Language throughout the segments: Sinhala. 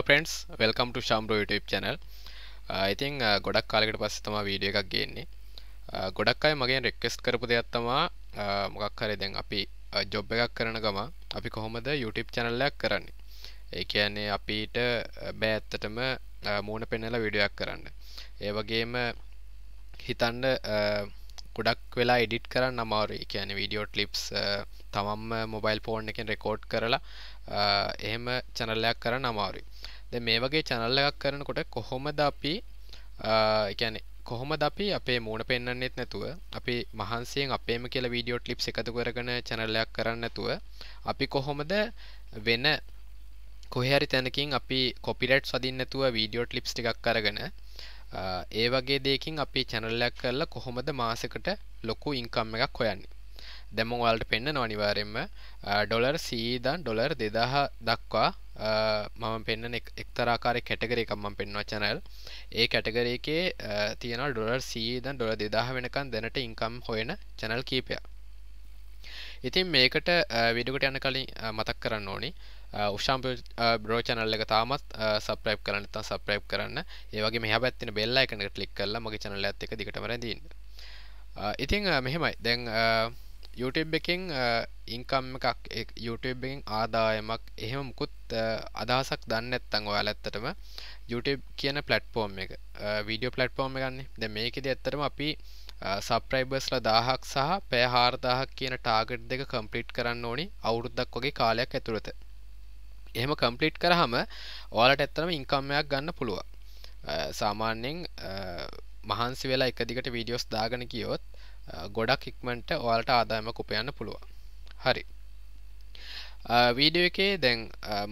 හලෝ ප්‍රන්ස් වෙල්කම් ට ශම්රෝ YouTube චැනල් ඉතිං uh, uh, ගොඩක් කාලෙකට පස්ස තමා වීඩිය එකක් ගේන්නේ uh, ගොඩක් අයි මගේ රෙක්කෙස් කරපු දෙයක් තමා මොකක් හරි දැන් අපි ජොබ් එකක් කරන ගම අපි කොහොමද YouTube චැනල්ලයක් කරන්නේ ඒ කියන්නේ අපිට බෑත්තටම මූුණ පෙන්නල විඩියක් කරන්න ඒ වගේම හිතන්ඩ ගොඩක් වෙලා ඉඩිට් කරන්න අමාරු කියන වීඩියෝ ලිප්ස් තමම් මොබයිල් ෆෝන් එකෙන් රෙකෝඩ් කරලා එහෙම චැනල්ලයක් කරන්න අමාරු ද මේ වගේ චැනල් එකක් කරනකොට කොහොමද අපි එකැන කොහොමද අපි අපේ මූුණ පෙන්න්නෙත් නැතුව අපි මහන්සියෙන් අපේම කියල වීඩියෝ ලිප් එකතු කරගෙන චැනල්ලයක් කරන්න නැතුව අපි කොහොමද වෙන කොහරි තැනකින් අපි කොපිරට් සදින්නතුව වීඩියෝ ලිප්ස් ටික් කරගෙන ඒ වගේ දෙකින් අපි චැනල්ලයක් කරලා කොහොමද මාසකට ලොකු ඉංකම් එකක් හොයන්නේ දැම වල්ට පෙන්න්න නොනිවාරෙන්ම ඩොලර් සීදන් ඩොලර් දෙදහ දක්වා මම පෙන්න්න එක්තරාකාරය කැටගර එකක් මම පෙන්වා චැනල් ඒ කැටගර එකේ තියෙන ඩොලර් සීදන් ඩොල දෙදාහ වෙනකන් දැනට ඉංකම් හොයන චැනල් කීපයක් ඉතින් මේකට විඩකට යන කලින් මතක් කරන්න ඕනි උෂාම් බ්‍රෝ චනල්ල එක තාමත් සප්‍රයිප් කරන්න තා සප්‍රයිප් කරන්න ඒවගේ මෙහ පැත්තින බෙල්ලා එකකට ලික් කල්ලා මගේ චනල ඇත්තක දිකට රැදන්න ඉතිං මෙහෙමයි දැන් YouTube එකෙන් ඉංකම් එකක් YouTube එකෙන් ආදායමක් එහෙම මුකුත් අදහසක් දන්න නැත්නම් ඔයාලා ඇත්තටම YouTube කියන platform එක video platform එක ගන්න. දැන් මේකෙදි ඇත්තටම අපි සබ්‍රයිබර්ස්ලා 1000ක් සහ පැය 4000ක් කියන ටාගට් දෙක කම්ප්ලීට් කරන්න ඕනි අවුරුද්දක් වගේ කාලයක් ඇතුළත. එහෙම කම්ප්ලීට් කරාම ඔයාලට ඇත්තටම ඉන්කම් එකක් ගන්න පුළුවන්. සාමාන්‍යයෙන් මහන්සි වෙලා එක දිගට වීඩියෝස් දාගෙන කියොත් ගොඩක් ඉක්මන්ට ඔයාලට ආදායමක් උපයන්න පුළුවන් හරි වීඩියෝ එකේ දැන්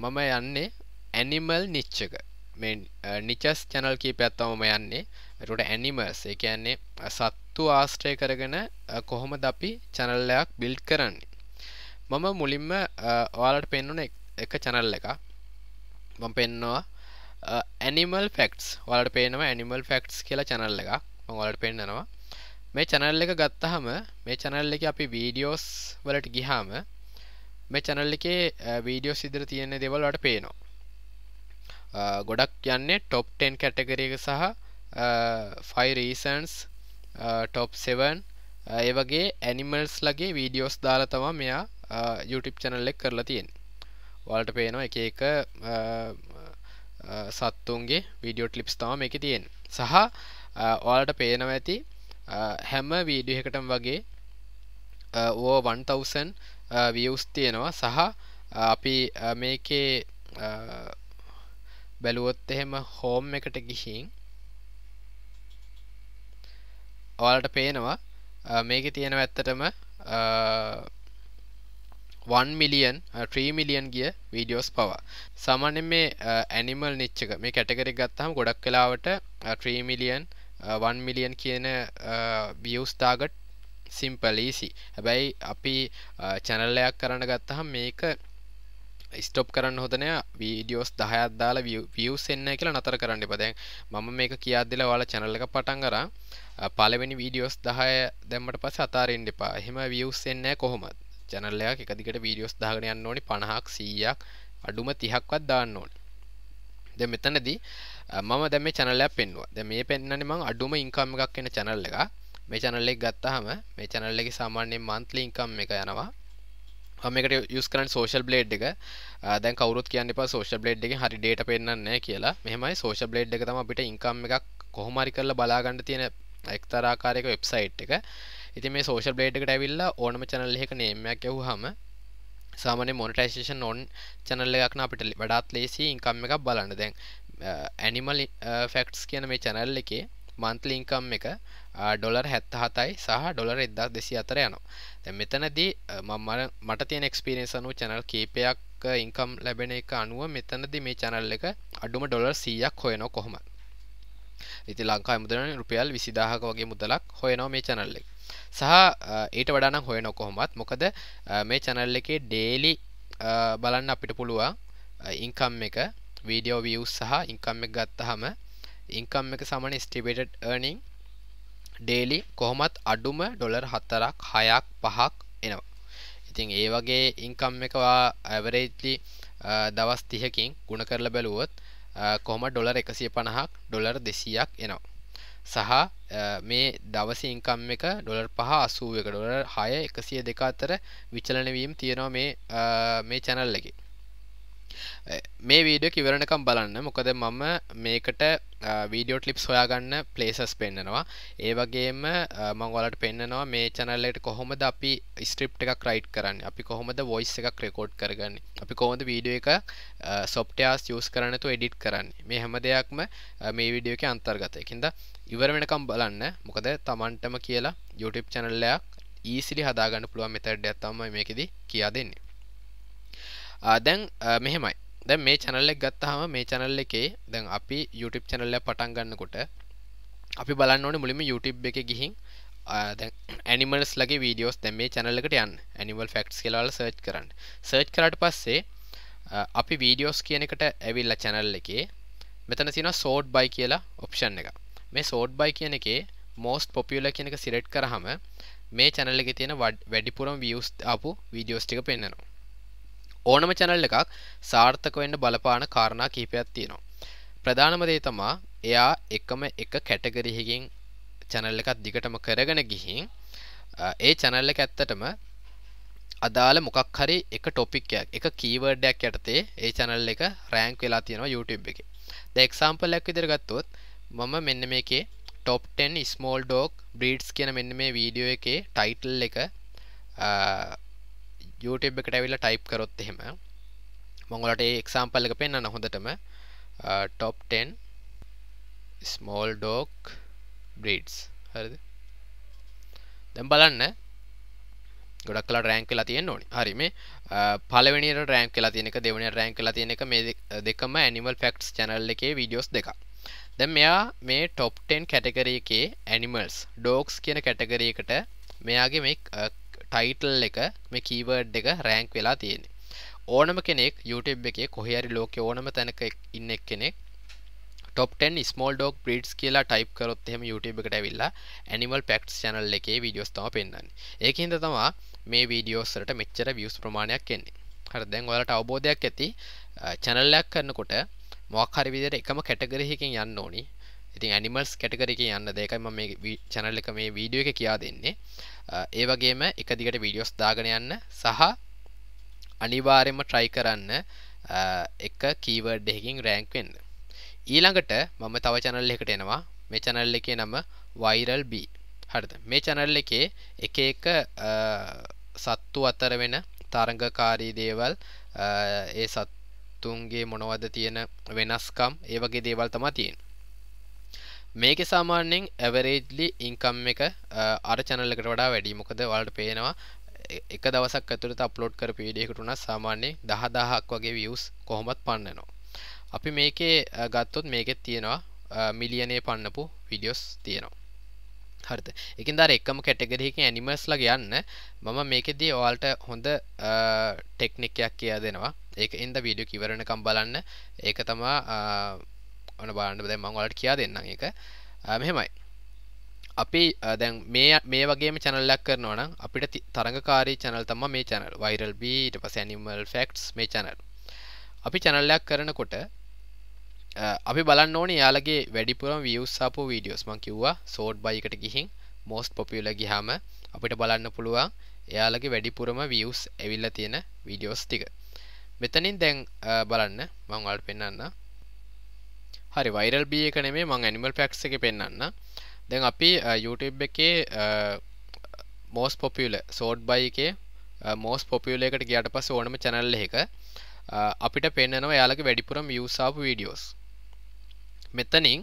මම යන්නේ ඇනිමල් නිච්ච එක මේ නිචස් චැනල් කීපයක් තමයි මම යන්නේ ඒකට ඇනිමල්ස් ඒ කියන්නේ සත්තු ආශ්‍රය කරගෙන කොහොමද අපි channel එකක් build කරන්නේ මම මුලින්ම ඔයාලට පෙන්වන එක channel එක මම පෙන්නවා ඇනිමල් ෆෙක්ස් වලට පේනවා ඇනිමල් ෆෙක්ස් කියලා චැනල් එකක් ඔලට පෙන්න්නනවා මේ චැනල් එක ගත්තහම මේ චැනල් එක අපි වීඩියෝස් වලට ගිහාම මේ චැනල් එකේ වීඩියෝ සිදර තියෙන දෙවල්ලට පේනවා ගොඩක් යන්නේ ටොප්ටෙන් කැටකරක සහ ෆයි රීසන්ස් ටොප්7 ඒ වගේ ඇනිමල්ස් ලගේ වීඩියෝස් දාලා තමා මෙයා YouTube channel එක කරලා තියෙන්නේ. ඔයාලට පේනවා එක එක සත්තුන්ගේ වීඩියෝ ලිප්ස් තම එක තියෙන් සහ ඔයාලට පේනව ඇති හැම වීඩියහකටම වගේ ඕ 1000 වියස් තියෙනවා සහ අපි මේකේ බැලුවොත් එහෙම හෝම් එකට ගිහින් ඔයාලට පේනවා මේක තියෙන ඇත්තටම 1 මිලියන් 3 මිලියන් ගිය වීඩියෝස් පවා සාමාන්‍යයෙන් මේ ඇනිමල් uh, නිච් එක මේ කැටගරි ගත්තාම ගොඩක් වෙලාවට 3 මිලියන් 1 මිලියන් කියන uh, views target simple easy හැබැයි අපි uh, channel එකක් කරන්න ගත්තාම මේක ස්ටොප් කරන්න හොදන වීඩියෝස් දහයක් දාලා වියස් එන්න කියලා නතර කරන්න එපා දැන් මම මේක කියාදෙලා ඔයාලා channel එක පටන් අරන් පළවෙනි වීඩියෝස් 10 දැම්මට පස්සේ අතාරින්න එපා. එහෙම views එන්නේ කොහොමද? චැනල්ලයක් එකදිකට වීඩියෝස් දාගෙන යන්න ඕනි පණහක් සීයක් අඩුම තිහක්වත් දාන්න ඕනි ද මෙතනදී මම දැම චැනලයක් පෙන්වා ද මේ පෙන්න්නන මං අඩුම ඉංකම් එකක් එන චැනල් එක මේ චැනල්ලෙක් ගත්තහම මේ චැනල්ලෙ සාමාන්‍යෙන් මන්ත්ලි ඉංකම් එක යනවා මේකට යස් කරන් සෝෂල් බ්ලේඩ් එක දැන් කවරුත් කියන්න එපා සෝෂල් බ්ලේඩ් එක හරි ඩේට පෙන්න්නන්නේ කියලා මෙහමයි සෝෂල් බ්ලේඩ් එක තම අපිට ඉංකම් එකක් කොහොමරි කරලා බලාගන්න තියෙන එක්තරාකාරයක වෙබ්සයිට් එක ඉති මේ සෝෂල් බ්ලේඩ්කට ඇවිල්ලා ඕනම චැනල් එක නේමයක් ඇහු හම සාමන මොනටයිසේෂන් නොන් චැනල්ල එකක්න අපිට වඩාත් ලේසි ඉංකම් එකක් බලන්න දැන් ඇනිමල් ෆෙක්ටස් කියන මේ චැනල් එකේ මන්තල ඉංකම් එක ඩොලර් හැත්ත හතයි සහ ඩොලර් එද්දක් දෙසි අතර යනවා තැ මෙතනදී මමර මට තියෙන එක්ස්පිරේසනු චැනල් කීපයක් ඉංකම් ලැබෙන එක අනුව මෙතනදි මේ චැනල් එක අඩුම ඩොලර් සීයක් හොයන කොහොම ඉති ලංකා මුදරන රුපියල් විසිදාහක වගේ මුදලක් හොයනෝ මේ චැනල්ලෙක් සහ ඊට වඩානම් හොය නොකොහොමත් මොකද මේ චැනල් එකේ ඩේලි බලන්න අපිට පුළුවන් ඉංකම් එක වීඩියෝ වියස් සහ ඉංකම් එක ගත්තහම ඉංකම් එක සමන ස්ටිබේටඩ් earning ඩේලි කොහොමත් අඩුම ඩොලර් හතරක් හයක් පහක් එනවා ඉතින් ඒ වගේ ඉංකම් එකවා ඇවරේජ්ලි දවස් තිහකින් ගුණ කරලා බැලුවොත් කොහොම ඩොලර් එකසිය පණහක් ඩොලර් දෙසීයක් එනවා සහ මේ දවස ඉංකම් එක ඩොලර් පහ අසුව එක ඩොලර් හය එකසිය දෙක අතර විචලනවීම් තියෙනවා මේ මේ චැනල් එකේ මේ වීඩියෝ කිවරණකම් බලන්න මොකද මම මේකට වීඩියෝ ක්ලිප්ස් හොයාගන්න ප්ලේසස් පෙන්න්නනවා ඒ වගේම මංගලට පෙන්න්නනවා මේ චනල්ලට කොහොමද අපි ස්ට්‍රිප් එකක් රයිට් කරන්න අපි කොහොමද වොයිස් එකක් රෙකෝඩ් කරගන්න අපි කොහොඳ වීඩියෝ එක සොප්ටයාස් යස් කරනතු එඩිට් කරන්න මේ හැම දෙයක්ම මේ වීඩියෝ එක අන්තර්ගතයකින්ද ඉවර වෙනකම් බලන්න මොකද තමන්ටම කියලා YouTube චැනල්ලයක් ඊසිලි හදාගන්න පුළුවන් මෙතැඩ්ඩයක් තම මේකෙදී කියා දෙන්නේ දැන් මෙහෙමයි දැන් මේ චැනල්ලෙක් ගත්තහම මේ චැනල් එකේ දැන් අපි YouTube චැනල්ල පටන් ගන්නකොට අපි බලන්න ඕනේ මුලින්ම YouTube එකේ ගිහින් දැන් animals ලගේ videos දැන් මේ channel එකට යන්න animal facts කියලා වල search කරන්න search කරාට පස්සේ අපි videos කියන එකට ඇවිල්ලා channel එකේ මෙතන තියෙනවා sort by කියලා option එක මේ sort by කියන එකේ most popular කියන එක select කරාම මේ channel එකේ තියෙන වැඩිපුරම views ආපු videos ටික පෙන්වනවා ඕනම චැනල් එකක් සාර්ථක වෙන්න බලපාන කාරණා කීපයක් තියෙනවා. ප්‍රධානම දේ තමා එයා එකම එක කැටගරිහකින් චැනල් එකක් දිගටම කරගෙන ගිහින් ඒ චැනල් එක ඇත්තටම අදාළ මොකක් හරි එක ටොපික්යක් එක කීවර්ඩයක් යටතේ ඒ චැනල් එක රෑන්ක් වෙලා තියෙනවා YouTube එකේ. ද එක්සාම්පල් එකක් විදිහට ගත්තොත් මම මෙන්න මේකේ top 10 small dog breeds කියන මෙන්න මේ වීඩියෝ එකේ ටයිටල් එක YouTube එකට ඇවිල්ලා ටයිප් කරොත් එහෙම මම ඔයාලට ඒ එක්සැම්පල් එක පෙන්නන්න හොඳටම top 10 small dog breeds හරිද දැන් බලන්න ගොඩක් කලා රෑන්ක් වෙලා තියෙන්න ඕනි හරි මේ පළවෙනියට රෑන්ක් වෙලා තියෙන එක දෙවෙනියට රෑන්ක් වෙලා තියෙන එක මේ දෙකම animal facts channel එකේ videos දෙකක් දැන් මෙයා මේ top 10 කැටගරි එකේ animals dogs කියන කැටගරි එකට මෙයාගේ මේ ටයිටල් එක මේ කීවර්ඩ් එක රෑන්ක් වෙලා තියෙන්නේ ඕනම කෙනෙක් YouTube එකේ කොහේරි ලෝකේ ඕනම තැනක ඉන්න කෙනෙක් top 10 small dog breeds කියලා type කරොත් එහෙම YouTube එකට ඇවිල්ලා animal facts channel එකේ videos තමයි පෙන්වන්නේ. ඒකින්ද තමයි මේ videos වලට මෙච්චර views ප්‍රමාණයක් එන්නේ. හරි දැන් ඔයාලට අවබෝධයක් ඇති channel එකක් කරනකොට මොකක් හරි විදිහට එකම category එකකින් යන්න ඕනි. ඉතින් animals category එකකින් යන්න. ඒකයි මම මේ channel එක මේ video එක කියා දෙන්නේ. ඒවගේම එක දිගට වීඩියෝස් දාගෙන යන්න සහ අනිවාර්යම ට්‍රයි කරන්න එක කීවර්ඩ් එකකින් රෑන්ක් වෙන්න ඊළඟට මම තව channel එකකට එනවා මේ channel එකේ නම viral b හරිද මේ channel එකේ එක එක සත්තු අතර වෙන තරඟකාරී දේවල් ඒ සත්තුන්ගේ මොනවද තියෙන වෙනස්කම් ඒ වගේ දේවල් තමයි තියෙන්නේ මේක සාමාන්‍යයෙන් ඇවරේජ්ලි ඉන්කම් එක අර channel එකට වඩා වැඩි මොකද ඔයාලට පේනවා එක දවසක් ඇතුළත අප්ලෝඩ් කරපු වීඩියෝ එකට උනත් සාමාන්‍යයෙන් 10000ක් වගේ views කොහොමත් පන්නනවා. අපි මේකේ ගත්තොත් මේකෙත් තියෙනවා මිලියනේ පන්නපු videos තියෙනවා. හරිද? ඒකෙන් දාර එකම කැටගරි එකකින් animals ලා ගන්න මම මේකෙදී ඔයාලට හොඳ ටෙක්නික් එකක් කියලා දෙනවා. ඒක ඉඳ වීඩියෝ කිවරනකම් බලන්න. ඒක තමයි ඕන බලන්න දැන් මං ඔයාලට කියා දෙන්නම් ඒක මෙහෙමයි අපි දැන් මේ මේ වගේ චැනල්ලක් කරනවා නම් අපිට තරඟකාරී චැනල් තමයි මේ channel viral b ඊට පස්සේ animal facts මේ channel අපි channel එකක් කරනකොට අපි බලන්න ඕනේ යාළගේ වැඩිපුරම views ආපු videos මම කිව්වා sort by එකට ගිහින් most popular ගියාම අපිට බලන්න පුළුවන් යාළගේ වැඩිපුරම views ඇවිල්ලා තියෙන videos ටික මෙතනින් දැන් බලන්න මම ඔයාලට පෙන්නන්නම් හරි වයිරල් බිය එක නෙමේ මං ඇනිමල් පැක්ස් එක පෙන්න්න දැන් අපි YouTube එකේ මෝස් පොපියල සෝඩ් බයි එකේ මෝස් පොපියලකට ගියට පස් ඕනම චැනල්ල එක අපිට පෙන්න්නනවා යාලක වැඩිපුරම් යසාපු වීඩියෝස් මෙතනින්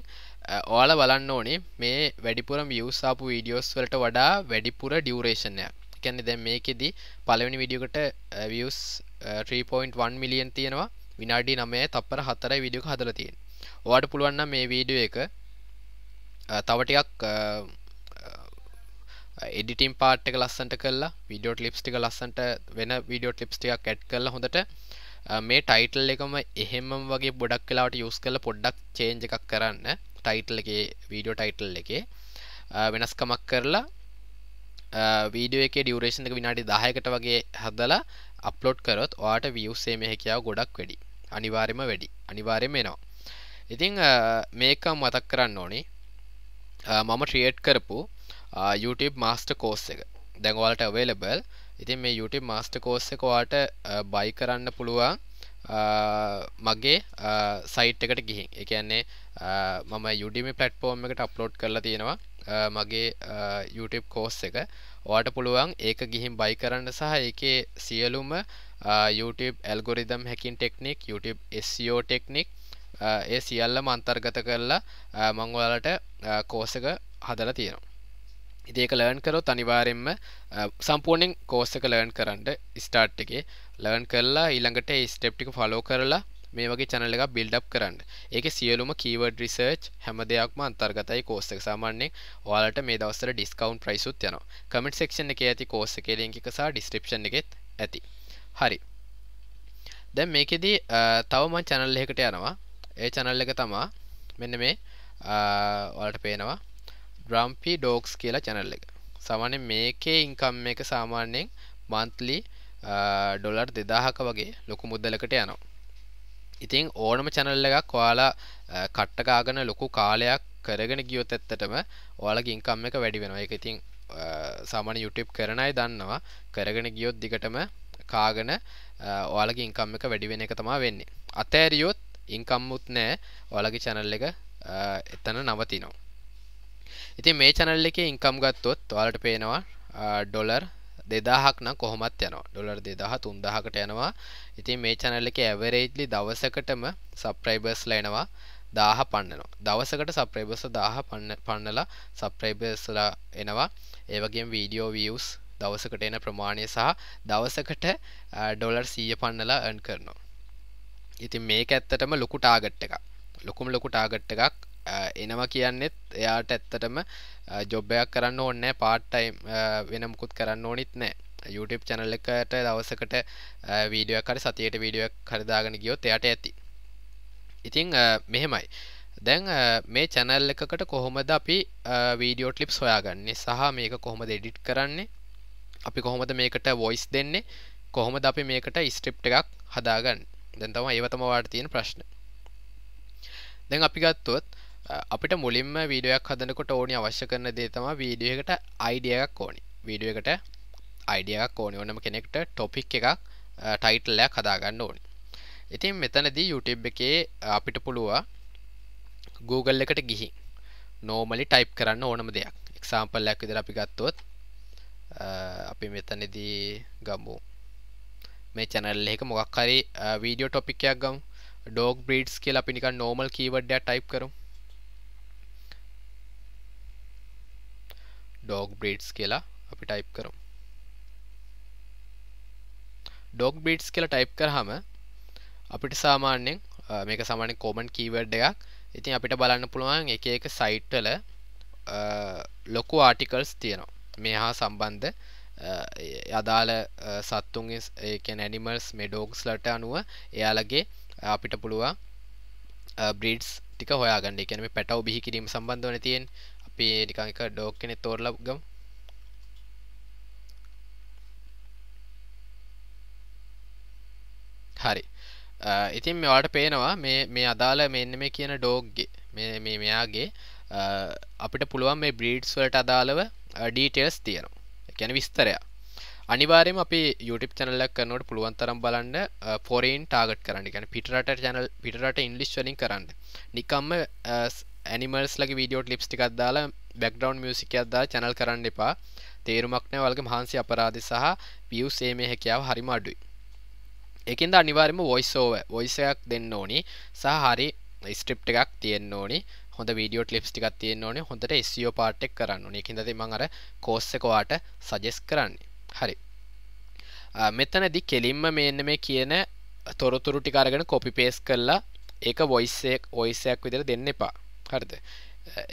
ඕල බලන්න ඕනේ මේ වැඩිපුරම් යසාපු වීඩියෝස් වලට වඩා වැඩිපුර ඩියවරේෂණය කැනෙ දැ මේකෙදී පලවෙනි විඩියකට වියස් 3.1 මිලියන් තියෙනවා විනාඩි නමය තපර හතරයි විඩියක හදල තියෙන් ඔයාට පුළුවන් නම් මේ වීඩියෝ එක තව ටිකක් එඩිටින් පාට් එක ලස්සන්ට කරලා වීඩියෝ ක්ලිප්ස් ටික ලස්සන්ට වෙන වීඩියෝ ක්ලිප්ස් ටිකක් ඇඩ් කරලා හොඳට මේ ටයිටල් එකම එහෙම වගේ බොඩක් වෙලාවට යුස් කරලා පොඩ්ඩක් චේන්ජ් එකක් කරන්න ටයිටල් එකේ වීඩියෝ ටයිටල් එකේ වෙනස්කමක් කරලා වීඩියෝ එකේ ඩියුරේෂන් එක විනාඩි 10කට වගේ හදලා අප්ලෝඩ් කරොත් ඔයාට views එකේ හැකියාව ගොඩක් වැඩි අනිවාර්යයෙන්ම වැඩි අනිවාර්යයෙන්ම එනවා ඉතිං මේක මතක් කරන්න ඕනි මම ට්‍රියට් කරපු YouTube මාස්ට කෝස් එක දැන්වලට අවේලබල් ඉතින් මේ YouTube මාස්ට කෝස් එකවාට බයි කරන්න පුළුවන් මගේ සයිට් එකට ගිහින් එකන්නේ මම යුඩිමි පලට්ෆෝර්ම් එකට අප්ලෝඩ් කරලා තියෙනවා මගේ YouTube කෝස් එක ඔයාට පුළුවන් ඒක ගිහින් බයි කරන්න සහ ඒකේ සියලුම YouTube algorithm hacking technique YouTube SEO technique ඒ සියල්ලම අන්තර්ගත කරලා මං ඔයාලට කෝස් එක හදලා තියෙනවා. ඉතින් ඒක ලර්න් කරොත් අනිවාර්යෙන්ම සම්පූර්ණයෙන් කෝස් එක ලර්න් කරන්න ස්ටාර්ට් එකේ ලර්න් කරලා ඊළඟට ඒ ස්ටෙප් ටික ෆලෝ කරලා මේ වගේ channel එකක් build up කරන්න. ඒකේ සියලුම keyword research හැම දෙයක්ම අන්තර්ගතයි course එක. සාමාන්‍යයෙන් ඔයාලට මේ දවස්වල discount price උත් යනවා. comment section එකේ ඇති course එකේ link එක සහ description එකෙත් ඇති. හරි. දැන් මේකෙදි තව මම channel එකකට යනවා. ඒ චැනල් එක තමා මෙන්න මේ ඔලට පේනවා ඩ්‍රම්පි ඩෝක්ස් කියලා චැනල් එක සමන මේකේ ඉංකම් එක සාමාන්‍යයෙන් මන්ත්ලි ඩොලර් දෙදාහක වගේ ලොකු මුද්දලකට යනවා ඉතිං ඕනම චැනල්ල එකක් ඔයාලා කට්ටකාගෙන ලොකු කාලයක් කරගෙන ගියොත් ඇත්තටම ඔයාලගේ ඉංකම් එක වැඩි වෙනවා ඒක ඉතිං සාමාන්‍ය YouTube කරන අය දන්නවා කරගෙන ගියොත් දිගටම කාගෙන ඔයාලගේ ඉන්කම් එක වැඩි වෙන එක තමයි වෙන්නේ. අතෑරියොත් ඉන්කම්මුත් නෑ ඔයාලගේ channel එක එතන නවතිනවා. ඉතින් මේ channel එකේ income ගත්තොත් ඔයාලට පේනවා ඩොලර් 2000ක් නම් කොහොමත් යනවා. ඩොලර් 2000 3000කට යනවා. ඉතින් මේ channel එකේ averagely දවසකටම subscribers ලා එනවා 1000 පන්නනවා. දවසකට subscribers 1000 පන්නලා subscribers ලා එනවා. ඒ වගේම video views දවසකට එන ප්‍රමාණය සහ දවසකට ඩොලර් 100 පන්නලා earn කරනවා. ඉතින් මේක ඇත්තටම ලොකු ටාගට් එකක් ලොකුම ලොකු ටාගට් එකක් එනවා කියන්නෙත් එයාට ඇත්තටම ජොබ්බයක් කරන්න ඕන්නෑ පාට්ටයිම් වෙන මුකුත් කරන්න ඕනිත් නෑ YouTube චැනල් එකට දවසකට වීඩියක් හරි සතියට වීඩියක් කරදාගෙන ගියොත් එයට ඇති ඉතිං මෙහෙමයි දැන් මේ චැනල් එකකට කොහොමද අපි වීඩියෝ ටලිප් සොයාගන්නේ සහ මේක කොහොමද එඩිට් කරන්නේ අපි කොහොමද මේකට වොයිස් දෙන්නේ කොහොමද අපි මේකට ස්ට්‍රිප් එකක් හදාගන්න දැන් තම ඒව තම වාට තියෙන ප්‍රශ්න දැන් අපි ගත්තොත් අපිට මුලින්ම වීඩියෝයක් හදනකොට ඕනි අවශ්‍ය කරන දේ තමයි වීඩියෝ එකට අයිඩියා එකක් ඕනි වීඩියෝ එකට අයිඩියයක් ඕනි ඕනම කෙනෙක්ට ටොපික් එකක් ටයිටල්ලයක් හදාගන්න ඕනි ඉතින් මෙතනදී YouTube එකේ අපිට පුළුව Google එකට ගිහි නෝමලි ටයිප් කරන්න ඕනම දෙයක් එක්සාම්පල්ලයක් විදිහට අපි ගත්තොත් අපි මෙතනදී ගමු මේ චැනල් එක මොකක් හරි වීඩියෝ ටොපික්යක් ගම් ඩෝග් බ්‍රීඩ්ස් කියලා අපි නිකන් නෝමල් කීවර්ඩ් එකක් ටයිප් කරමු ඩෝග් බ්‍රීඩ්ස් කියලා අපි ටයිප් කරමු ඩොක් බිටස් කියලා ටයිප් කරහම අපිට සාමාන්‍යයෙන් මේක සාමාන්‍ය කොමන් කීවර්ඩ් එකක්. ඉතින් අපිට බලන්න පුළුවන් එක එක සයිට් වල ලොකු ආටිකල්ස් තියෙනවා. මේ හා සම්බන්ධ අදාළ සත්තුන්ගේ ඒකෙන් ඇනිමල්ස් මෙඩෝක්ස්ලට අනුව එයාලගේ අපිට පුළුවන් බ්‍රීඩ්ස් ටික හොයාගන්න එකන මේ පැටව බිහි කිරීම සම්බන්ධ වන තියෙන් අපි නිකංක ඩෝක් කෙනෙ තෝරලගම් හරි ඉතින් මෙවාට පේනවා මේ මේ අදාළ මෙන්න මේ කියන ඩෝග්ගේ මේ මෙයාගේ අපිට පුළුවන් මේ බ්‍රීඩ්ස් වලට අදාළව ඩීටෙල්ස් තියෙනවා ගැන විස්තරයා අනිවාරයම අප YouTube චැනල්ලක් කරනට පුළුවන් තරම් බලන්න පොරෙන් ටාගට් කරන්න ගැන පිටරට චැනල් පිටරට ඉන්ලිස් වලින් කරන්න නිකම්ම ඇනිමල්ස් ලගේ වීඩියෝ ලිප්ස් ටිකක් දාලා බැක්ඩවන්් මියසික අදදා චැනල් කරන්න එපා තේරුමක්නෑ වල්ග මහන්සි අපරාධ සහ පියව් සේමය හැකියාව හරිම අඩුයි එකන්ද අනිවාරම වොයිසෝව වොයිසයක් දෙන්න ඕනි සහ හරි ස්ට්‍රිප් එකක් තියෙන්න ඕනි හොඳ වීඩියෝ ක්ලිප්ස් ටිකක් තියෙන්න ඕනේ හොඳට SEO පාර්ට් එක කරන්න ඕනේ. ඒකින්ද මම අර කෝස් එක ඔයාට සජෙස්ට් කරන්නේ. හරි. මෙතනදී කෙලින්ම මේන්න මේ කියන තොරතුරු ටික අරගෙන copy paste කරලා ඒක voice එක voice එකක් විදිහට දෙන්න එපා. හරිද?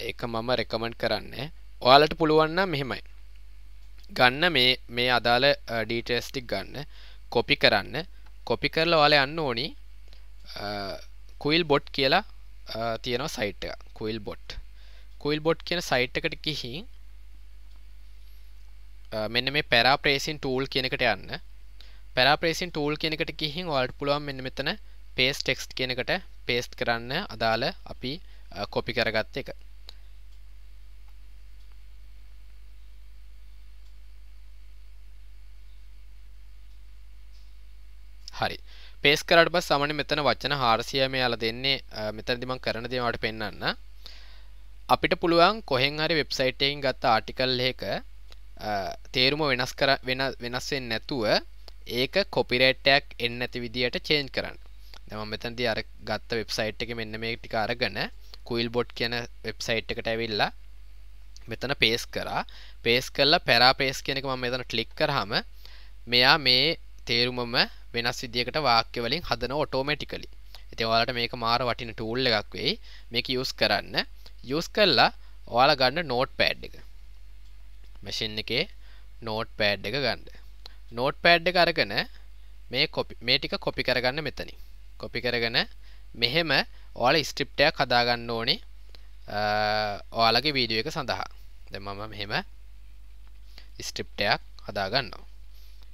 ඒක මම රෙකමන්ඩ් කරන්නේ. ඔයාලට පුළුවන් නම් මෙහෙමයි. ගන්න මේ මේ අදාළ ඩීටේල්ස් ටික ගන්න කොපි කරන්න කොපි කරලා ඔයාලා යන්න ඕනි කුයිල් බොට් කියලා තියෙනවා සයිට් එක කුයිල් බොට් කුයිල් බොට් කියන සයිට් එකට ගිහින් මෙන්න මේ පැරාප්‍රේසින් ටූල් කියන එකට යන්න පැරාප්‍රේසින් ටූල් කියන එකට ගිහින් ඔයාලට පුළුවන් මෙන්න මෙතන paste text කියන එකට paste කරන්න අදාළ අපි copy කරගත්ත එක හරි පේස් කරට බස් සමන මෙතන වචන හාරසියම යාල දෙන්නේ මෙතැදිමං කරන දේවට පෙන්න්න අපිට පුළුවන් කොහෙන් හරි වෙබ්සයිටයෙන් ගත්ත ආටිකල් එක තේරුම වෙනස් කර වෙන වෙනස්වෙන් නැතුව ඒක කොපිරේට්ටයක් එන්න ඇති විදිහට චේන්ජ් කරන්න දෙම මෙතැන්දි අර ගත්ත වෙබ්සයිට් එක මෙන්න මේ ටික අරගන කුයිල් බොඩ් කියන වෙබ්සයිට් එකට ඇවිල්ලා මෙතන පේස් කරා පේස් කරලා පැරා පේස් කෙනෙක ම මෙතන ට්ලික් කරහම මෙයා මේ තේරුමම වෙනස් විදිකට වාක්‍ය වලින් හදන ඔටෝමටිකලි ඉතින් ඔයාලට මේක මාර වටින ටූල් එකක් වෙයි මේක යූස් කරන්න යූස් කරලා ඔයාලා ගන්න නෝට් පෑඩ් එක මැෂින් එකේ නෝට් පෑඩ් එක ගන්න නෝට් පෑඩ් එක අරගෙන මේ කොපි මේ ටික කොපි කරගන්න මෙතනින් කොපි කරගෙන මෙහෙම ඔයාලා ස්ක්‍රිප්ට් එකක් හදා ගන්න ඕනේ ඔයාලගේ වීඩියෝ එක සඳහා දැන් මම මෙහෙම ස්ක්‍රිප්ට් එකක් හදා ගන්නවා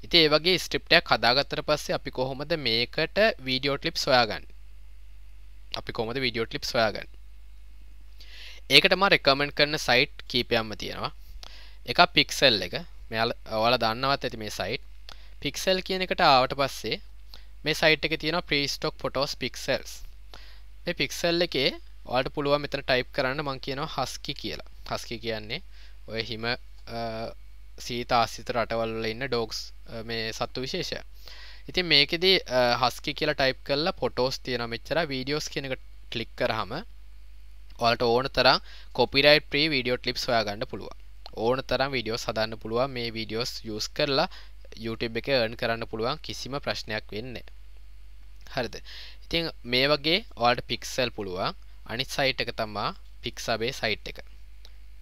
ඉති ඒවගේ ස්ට්‍රිප්ටයක් හදාගත්තර පස්සේ අපි කොහොමද මේකට වීඩියෝ ලිප් සොයාගන්න අපි කොමද වීඩියෝ ලිප් සොයාගන්න ඒකටම රෙකමෙන්ට් කරන සයිට් කීපයම්ම තියෙනවා එක පික්සල් එක මෙයාල ඔයාල දන්නවත් ඇති මේ සයිට් පික්සල් කියන එකට ආවට පස්සේ මේ සයිට් එක තියෙන ප්‍රීස්ටොක් ෆොටෝස් පික්සල්ස් මේ පික්සල් එකේ ඔයාලට පුළුවන් මෙතන ටයිප් කරන්න මං කියනවා හස්කි කියලා හස්කි කියන්නේ ඔය හිම සීත ආසිත රටවල් වල ඉන්න ඩොග්ස් මේ සත්තු විශේෂය ඉතින් මේකෙදි හස්කි කියලා ටයිප් කරලා පොටෝස් තියෙන මෙච්චර වීඩියෝස් කියන එක ක්ලික් කරාම ඔයාලට ඕන තරම් කොපිරයිට් ප්‍රී වීඩියෝ ක්ලිප්ස් හොයාගන්න පුළුවන් ඕන තරම් වීඩියෝස් හදන්න පුළුවන් මේ වීඩියෝස් යූස් කරලා YouTube එකේ earn කරන්න පුළුවන් කිසිම ප්‍රශ්නයක් වෙන්නේ හරිද ඉතින් මේ වගේ ඔයාලට පික්සල් පුළුවන් අනිත් සයිට් එක තමා පික්සබේ සයිට් එක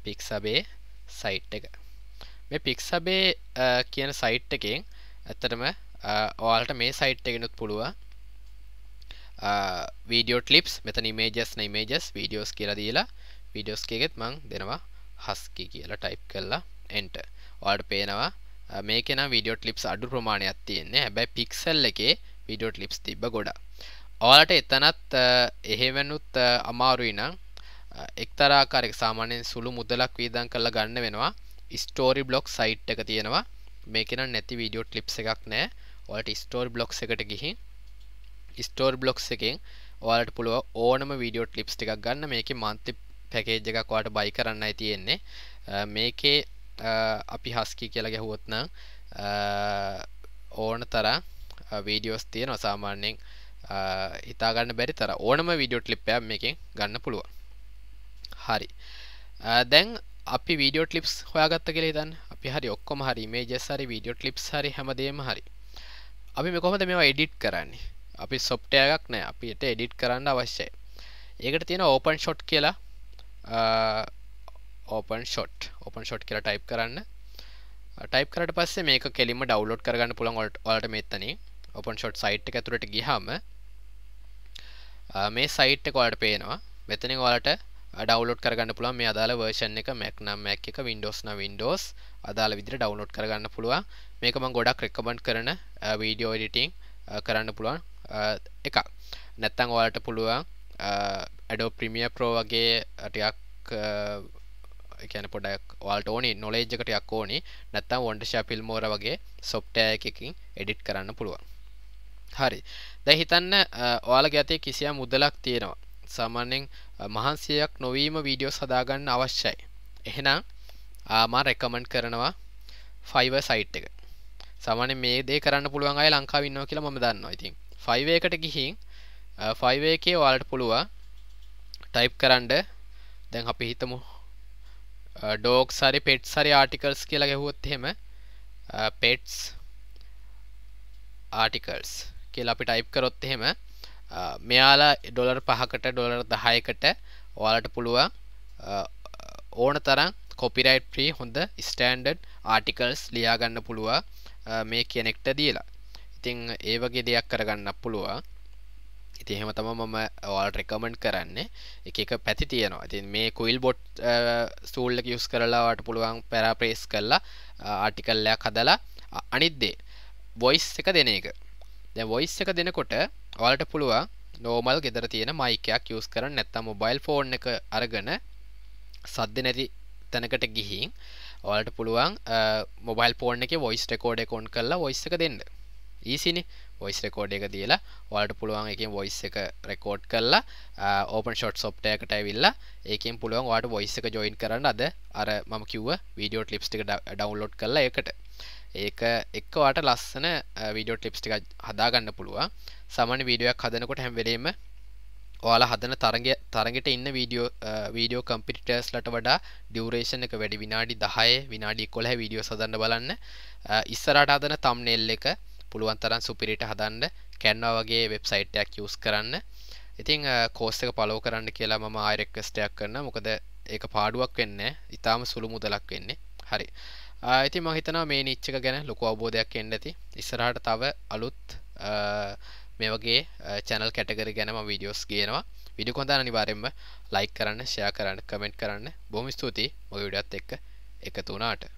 පික්සබේ සයිට් එක මේ පික්සබේ uh, කියන සයිට් එකෙන් ඇත්තටම uh, ඔයාලට මේ සයිට් එකෙනුත් පුළුවන් වීඩියෝ uh, ක්ලිප්ස් මෙතන ඉමේජස් න ඉමේජස් වීඩියෝස් කියලා දීලා වීඩියෝස් එකෙත් මං දෙනවා හස්කි කියලා ටයිප් කරලා එන්ට ඔයාලට පේනවා මේකෙන වීඩියෝ ක්ලිප්ස් අඩු ප්‍රමාණයක් තියෙන්නේ හැබැයි පික්සල් එකේ වීඩියෝ ක්ලිප්ස් තිබ්බ ගොඩා ඔයාලට එතනත් එහෙවනුත් අමාරුයි නම් එක්තරාකාරයක සාමාන්‍යයෙන් සුළු මුදලක් වීදම් කරලා ගන්න වෙනවා ස්ටෝරි බ්ලොග් සයිට් එක තියෙනවා මේකෙන නැති වීඩියෝ ක්ලිප්ස එකක් නෑ ඔලට ස්ටෝර් බ්ලොක්් එකට ගිහින් ස්ටෝර් බ්ලොක්් එකෙන් ඔලට පුළුව ඕනම වීඩියෝ ක්ලිප්ස් ටික් ගන්න මේක මන්ති පැකේජ් එකක් වාට බයි කරන්නයි තියෙන්නේ මේකේ අපි හස්කි කියලා ගැහුවොත්න ඕන තර වීඩියෝස් තියෙන සාමාන්‍යෙන් හිතාගන්න බැරි තර ඕනම වීඩියෝ ලිප්පයක් මේකින් ගන්න පුළුවන් හරි දැන් අපි වීඩියෝ ක්ලිප්ස් හොයාගත්ත කියලා හිතන්න අපි හරි ඔක්කොම හරි මේජස් හරි වීඩියෝ ක්ලිප්ස් හරි හැමදේම හරි අපි මේ කොහොමද මේවා එඩිට් කරන්නේ අපි සොෆ්ට්වෙයාර් එකක් නැහැ අපිට එඩිට් කරන්න අවශ්‍යයි ඒකට තියෙන ඕපන් ෂොට් කියලා ඕපන් ෂොට් ඕපන් ෂොට් කියලා ටයිප් කරන්න ටයිප් කරට පස්සේ මේක කෙලිම ඩවලෝඩ් කරගන්න පුළන් ඔලට මෙත්තන ඔපන් ෂොට් සයිට් ඇතුරට ගිහාම මේ සයිට් කොලට පේනවා මෙතන ඔලට ඩවලෝඩ් කරගන්න පුළුවන් මේ අදාළ වර්ෂන් එක මැක් නම් මැක් එක වින්ඩෝස් නම් වින්ඩෝස් අදාළ විදිහට ඩවුන්ලෝඩ් කරගන්න පුළුවන් මේක මම ගොඩක් රෙකමන්ඩ් කරන වීඩියෝ එඩිටින් කරන්න පුළුවන් එකක් නැත්තම් ඔයාලට පුළුවන් Adobe Premiere Pro වගේ ටිකක් කියන පොඩක් ඔයාලට ඕනි නොලෙජ් එක ටිකක් ඕනි නැත්තම් Wondershare Filmora වගේ software එකකින් edit කරන්න පුළුවන් හරි දැන් හිතන්න ඔයාලගේ අතේ කිසියම් මුදලක් තියෙනවා සාමාන්‍යයෙන් මහන්සියක් නොවීම වීඩියෝ සදාගන්න අවශ්‍යයි එහෙනම් ආමා රෙකමන්ඩ් කරනවා ෆයිව සයිට් එක සමන මේ දේ කරන්න පුළුවන් අය ලංකාව ඉන්නවා කියලා මම දන්නවා ඉතින් ෆයිවේකට ගිහින් ෆයිවේකේ වාලට පුළුව ටයිප් කරන්ඩ දැන් අපි හිතමු ඩෝක් සරි පෙට් සරි ආටිකල්ස් කියලා ගැහුවොත් එහෙම පෙට්ස් ආටිකල්ස් කියලා අපි ටයිප් කරොත් එහෙම මෙයාලා ඩොලර් පහකට ඩොලර් දහයකට ඔයාලට පුළුවන් ඕන තරම් කොපිරයිට් ප්‍රී හොඳ ස්ටන්ඩඩ් ආටිකල්ස් ලියාගන්න පුළුවන් මේ කෙනෙක්ට දීලා ඉතිං ඒ වගේ දෙයක් කරගන්න පුළුවන් ඉති එහෙම තම මම ඔයාල් රෙකමෙන්ඩ් කරන්නේ එක එක පැති තියෙනවා ඉතින් මේ කුයිල් බොට් සූල්ලක යුස් කරලාවට පුළුවන් පැරාප්‍රේස් කරලා ආටිකල්ලයක් හදලා අනිත්දේ වොයිස් එක දෙන එක දැ වොයිස් එක දෙනකොට ඔලට පුළුවන් නෝමල් ගෙදර තියෙන මයිකයක් යස් කර නැත්තම් මොබයිල් ෆෝන් එක අරගන සද්ධ නැති තැනකට ගිහින් ඔලට පුළුවන් මොබයිල් ෆෝන් එක වොයිස් රෙකෝඩ කොන් කරලා වොයිස් එක දෙන්න ඊසිනි වොයිස් රෙකෝඩ් එක දීලා ඔලට පුළුවන් එකින් වොයිස් එක රෙකෝඩ් කරලා ඕපන් ෂොට් සොප්ටයකට ඇවිල්ලා ඒකින් පුළුවන් වාට වොයිස් එක ජොයින් කරන්න අද අර මම කිව්ව වීඩියෝ ලිප්ස්ටික ඩවන්ලෝඩ් කරලා එකට ඒක එක්කවාට ලස්සන වීඩියෝ ටිප්ස් ටික හදාගන්න පුළුවන් සමන වීඩියක් හදනකොට හැම්වෙලීම ඔයාලා හදන තරග තරගෙට ඉන්න වීඩියෝ වීඩියෝ කම්පිටර්ස් ලට වඩා ඩියවරේෂන් එක වැඩි විනාඩි දහය විනාඩි කොළහ වීඩියෝ සදන්න බලන්න ඉස්සරට හදන තම්නෙල් එක පුළුවන් තරන් සුපිරිට හදන්න කැන්නවා වගේ වෙබ්සයිට්යක් යස් කරන්න ඉතිං කෝස්සක පලෝ කරන්න කියලා මම ආරෙක්කස්ටයක් කරන්න මොකද ඒක පාඩුවක් වෙන්න ඉතාම සුළු මුදලක් වෙන්නේ හරි ඇති මහිතනවා මේ නිච්චක ගැන ලොකු අවබෝධයක් එන්න ඇති ඉස්සරහට තව අලුත් මේ වගේ චැනල් කැටගරි ගැනම වීඩියෝස් ගේනවා විඩිය කොඳන අනිවාර්යෙන්ම ලයික් කරන්න ෂයා කරන්න කමෙන්ට් කරන්න බොහොම ස්තුතියි මොගේ විඩියෝත් එක්ක එකතු වුණාට